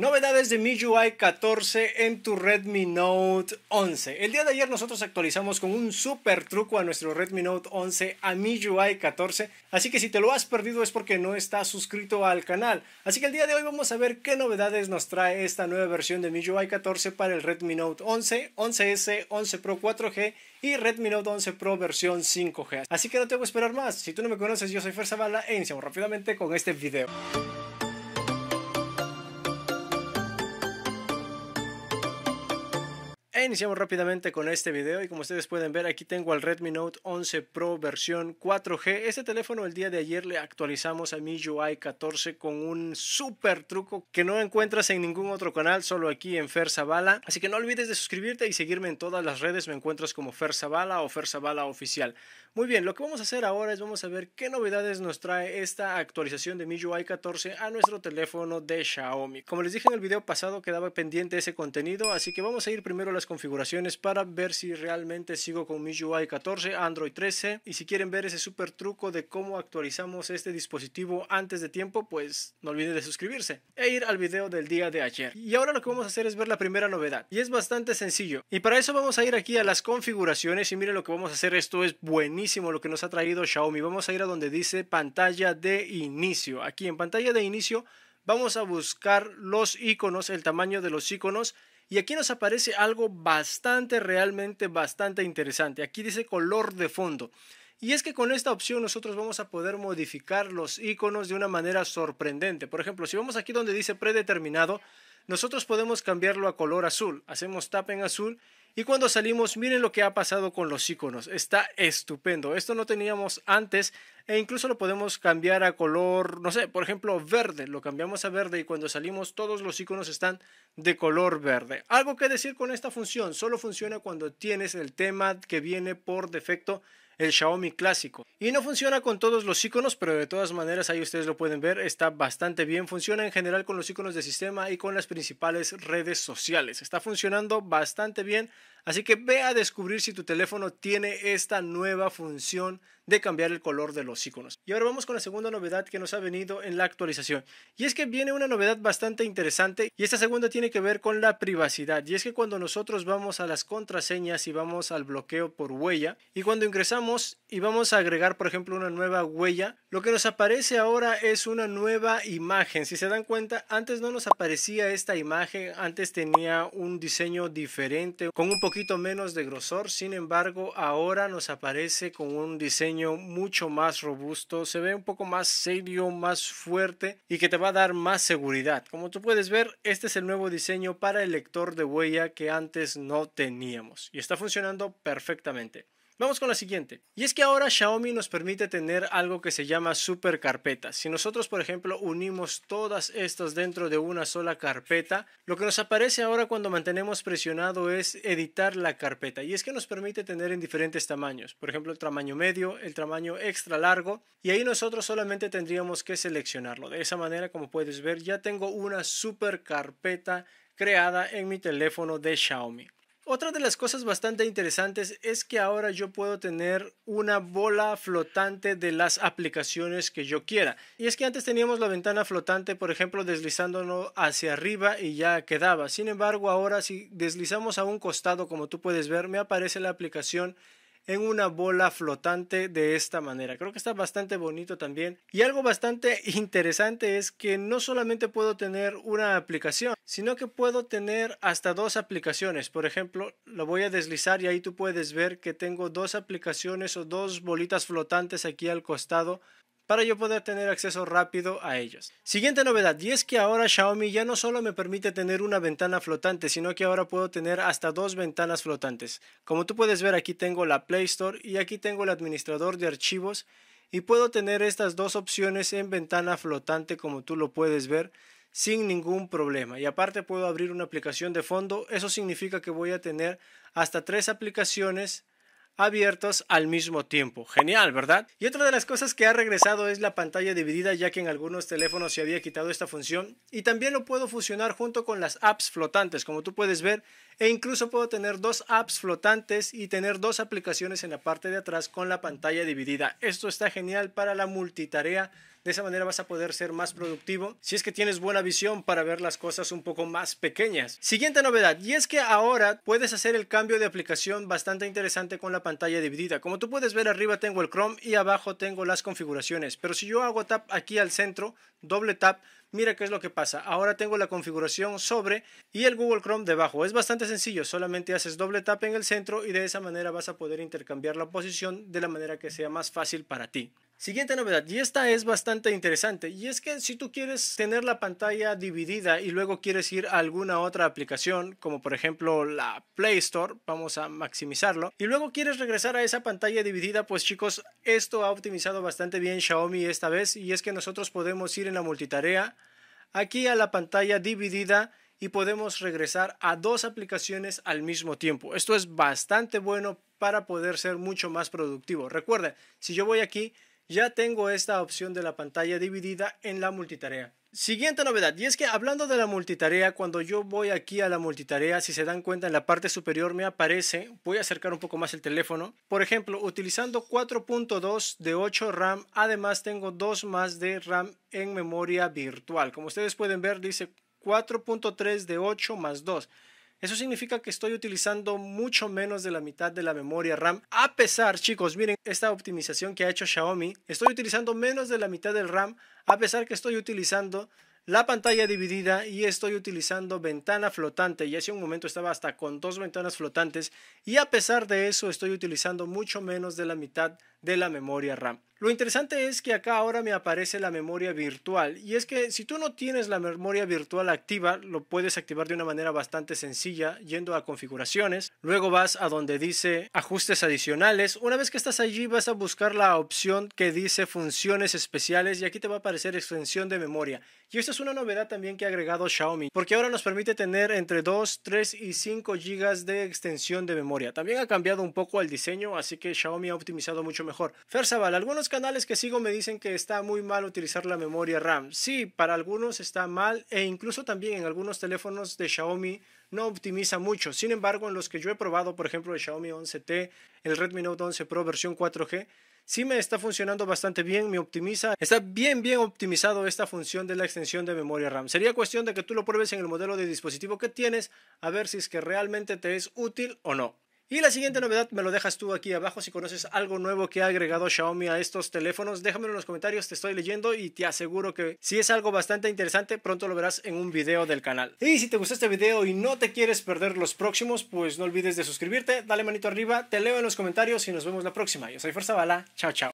Novedades de MIUI 14 en tu Redmi Note 11. El día de ayer nosotros actualizamos con un super truco a nuestro Redmi Note 11 a MIUI 14, así que si te lo has perdido es porque no estás suscrito al canal. Así que el día de hoy vamos a ver qué novedades nos trae esta nueva versión de MIUI 14 para el Redmi Note 11, 11S, 11 Pro 4G y Redmi Note 11 Pro versión 5G. Así que no te voy a esperar más. Si tú no me conoces, yo soy Fer Zavala e iniciamos rápidamente con este video. iniciamos rápidamente con este video y como ustedes pueden ver aquí tengo al Redmi Note 11 Pro versión 4G. Este teléfono el día de ayer le actualizamos a mi UI 14 con un super truco que no encuentras en ningún otro canal, solo aquí en bala Así que no olvides de suscribirte y seguirme en todas las redes, me encuentras como bala o bala Oficial. Muy bien, lo que vamos a hacer ahora es vamos a ver qué novedades nos trae esta actualización de MIUI 14 a nuestro teléfono de Xiaomi. Como les dije en el video pasado quedaba pendiente ese contenido, así que vamos a ir primero a las configuraciones para ver si realmente sigo con MIUI 14, Android 13 y si quieren ver ese super truco de cómo actualizamos este dispositivo antes de tiempo, pues no olviden de suscribirse e ir al video del día de ayer. Y ahora lo que vamos a hacer es ver la primera novedad y es bastante sencillo. Y para eso vamos a ir aquí a las configuraciones y miren lo que vamos a hacer, esto es buenísimo lo que nos ha traído Xiaomi. Vamos a ir a donde dice pantalla de inicio. Aquí en pantalla de inicio vamos a buscar los iconos, el tamaño de los iconos. Y aquí nos aparece algo bastante, realmente bastante interesante. Aquí dice color de fondo. Y es que con esta opción nosotros vamos a poder modificar los iconos de una manera sorprendente. Por ejemplo, si vamos aquí donde dice predeterminado, nosotros podemos cambiarlo a color azul. Hacemos tap en azul y cuando salimos, miren lo que ha pasado con los iconos. Está estupendo. Esto no teníamos antes e incluso lo podemos cambiar a color, no sé, por ejemplo, verde. Lo cambiamos a verde y cuando salimos todos los iconos están de color verde. Algo que decir con esta función, solo funciona cuando tienes el tema que viene por defecto el Xiaomi clásico. Y no funciona con todos los iconos, pero de todas maneras ahí ustedes lo pueden ver, está bastante bien. Funciona en general con los iconos de sistema y con las principales redes sociales. Está funcionando bastante bien Así que ve a descubrir si tu teléfono tiene esta nueva función de cambiar el color de los iconos. Y ahora vamos con la segunda novedad que nos ha venido en la actualización. Y es que viene una novedad bastante interesante y esta segunda tiene que ver con la privacidad. Y es que cuando nosotros vamos a las contraseñas y vamos al bloqueo por huella y cuando ingresamos y vamos a agregar por ejemplo una nueva huella, lo que nos aparece ahora es una nueva imagen. Si se dan cuenta, antes no nos aparecía esta imagen, antes tenía un diseño diferente con un poco poquito menos de grosor, sin embargo ahora nos aparece con un diseño mucho más robusto, se ve un poco más serio, más fuerte y que te va a dar más seguridad. Como tú puedes ver, este es el nuevo diseño para el lector de huella que antes no teníamos y está funcionando perfectamente. Vamos con la siguiente. Y es que ahora Xiaomi nos permite tener algo que se llama super Si nosotros, por ejemplo, unimos todas estas dentro de una sola carpeta, lo que nos aparece ahora cuando mantenemos presionado es editar la carpeta. Y es que nos permite tener en diferentes tamaños. Por ejemplo, el tamaño medio, el tamaño extra largo. Y ahí nosotros solamente tendríamos que seleccionarlo. De esa manera, como puedes ver, ya tengo una super carpeta creada en mi teléfono de Xiaomi. Otra de las cosas bastante interesantes es que ahora yo puedo tener una bola flotante de las aplicaciones que yo quiera. Y es que antes teníamos la ventana flotante, por ejemplo, deslizándonos hacia arriba y ya quedaba. Sin embargo, ahora si deslizamos a un costado, como tú puedes ver, me aparece la aplicación en una bola flotante de esta manera. Creo que está bastante bonito también. Y algo bastante interesante es que no solamente puedo tener una aplicación, sino que puedo tener hasta dos aplicaciones. Por ejemplo, lo voy a deslizar y ahí tú puedes ver que tengo dos aplicaciones o dos bolitas flotantes aquí al costado para yo poder tener acceso rápido a ellos. Siguiente novedad, y es que ahora Xiaomi ya no solo me permite tener una ventana flotante, sino que ahora puedo tener hasta dos ventanas flotantes. Como tú puedes ver, aquí tengo la Play Store y aquí tengo el administrador de archivos y puedo tener estas dos opciones en ventana flotante como tú lo puedes ver sin ningún problema. Y aparte puedo abrir una aplicación de fondo. Eso significa que voy a tener hasta tres aplicaciones abiertos al mismo tiempo. Genial, ¿verdad? Y otra de las cosas que ha regresado es la pantalla dividida, ya que en algunos teléfonos se había quitado esta función. Y también lo puedo fusionar junto con las apps flotantes, como tú puedes ver. E incluso puedo tener dos apps flotantes y tener dos aplicaciones en la parte de atrás con la pantalla dividida. Esto está genial para la multitarea de esa manera vas a poder ser más productivo si es que tienes buena visión para ver las cosas un poco más pequeñas. Siguiente novedad, y es que ahora puedes hacer el cambio de aplicación bastante interesante con la pantalla dividida. Como tú puedes ver, arriba tengo el Chrome y abajo tengo las configuraciones. Pero si yo hago tap aquí al centro, doble tap, mira qué es lo que pasa. Ahora tengo la configuración sobre y el Google Chrome debajo. Es bastante sencillo, solamente haces doble tap en el centro y de esa manera vas a poder intercambiar la posición de la manera que sea más fácil para ti. Siguiente novedad, y esta es bastante interesante, y es que si tú quieres tener la pantalla dividida y luego quieres ir a alguna otra aplicación, como por ejemplo la Play Store, vamos a maximizarlo, y luego quieres regresar a esa pantalla dividida, pues chicos, esto ha optimizado bastante bien Xiaomi esta vez, y es que nosotros podemos ir en la multitarea aquí a la pantalla dividida y podemos regresar a dos aplicaciones al mismo tiempo. Esto es bastante bueno para poder ser mucho más productivo. Recuerda, si yo voy aquí, ya tengo esta opción de la pantalla dividida en la multitarea. Siguiente novedad, y es que hablando de la multitarea, cuando yo voy aquí a la multitarea, si se dan cuenta en la parte superior me aparece, voy a acercar un poco más el teléfono, por ejemplo, utilizando 4.2 de 8 RAM, además tengo 2 más de RAM en memoria virtual. Como ustedes pueden ver, dice 4.3 de 8 más 2. Eso significa que estoy utilizando mucho menos de la mitad de la memoria RAM. A pesar, chicos, miren esta optimización que ha hecho Xiaomi. Estoy utilizando menos de la mitad del RAM, a pesar que estoy utilizando la pantalla dividida y estoy utilizando ventana flotante y hace un momento estaba hasta con dos ventanas flotantes y a pesar de eso estoy utilizando mucho menos de la mitad de la memoria RAM. Lo interesante es que acá ahora me aparece la memoria virtual y es que si tú no tienes la memoria virtual activa, lo puedes activar de una manera bastante sencilla yendo a configuraciones, luego vas a donde dice ajustes adicionales, una vez que estás allí vas a buscar la opción que dice funciones especiales y aquí te va a aparecer extensión de memoria. Y esta es una novedad también que ha agregado Xiaomi, porque ahora nos permite tener entre 2, 3 y 5 gigas de extensión de memoria. También ha cambiado un poco el diseño, así que Xiaomi ha optimizado mucho mejor. algunos canales que sigo me dicen que está muy mal utilizar la memoria RAM. Sí, para algunos está mal e incluso también en algunos teléfonos de Xiaomi no optimiza mucho. Sin embargo, en los que yo he probado, por ejemplo, el Xiaomi 11T, el Redmi Note 11 Pro versión 4G, sí me está funcionando bastante bien, me optimiza. Está bien, bien optimizado esta función de la extensión de memoria RAM. Sería cuestión de que tú lo pruebes en el modelo de dispositivo que tienes, a ver si es que realmente te es útil o no. Y la siguiente novedad me lo dejas tú aquí abajo. Si conoces algo nuevo que ha agregado Xiaomi a estos teléfonos, déjamelo en los comentarios, te estoy leyendo y te aseguro que si es algo bastante interesante, pronto lo verás en un video del canal. Y si te gustó este video y no te quieres perder los próximos, pues no olvides de suscribirte, dale manito arriba, te leo en los comentarios y nos vemos la próxima. Yo soy Forza Bala, chao chao.